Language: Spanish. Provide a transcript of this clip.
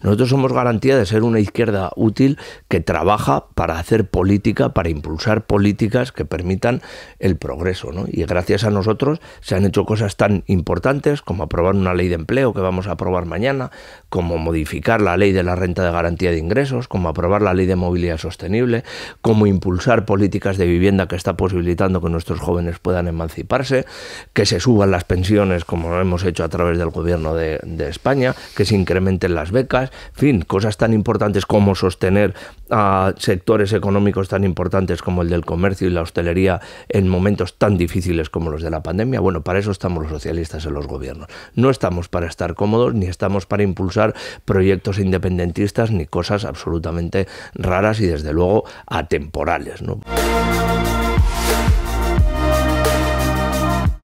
Nosotros somos garantía de ser una izquierda útil que trabaja para hacer política, para impulsar políticas que permitan el progreso. ¿no? Y gracias a nosotros se han hecho cosas tan importantes como aprobar una ley de empleo que vamos a aprobar mañana, como modificar la ley de la renta de garantía de ingresos, como aprobar la ley de movilidad sostenible, como impulsar políticas de vivienda que está posibilitando que nuestros jóvenes puedan emanciparse, que se suban las pensiones como lo hemos hecho a través del gobierno de, España, que se incrementen las becas, en fin, cosas tan importantes como sostener a sectores económicos tan importantes como el del comercio y la hostelería en momentos tan difíciles como los de la pandemia. Bueno, para eso estamos los socialistas en los gobiernos. No estamos para estar cómodos ni estamos para impulsar proyectos independentistas ni cosas absolutamente raras y desde luego atemporales.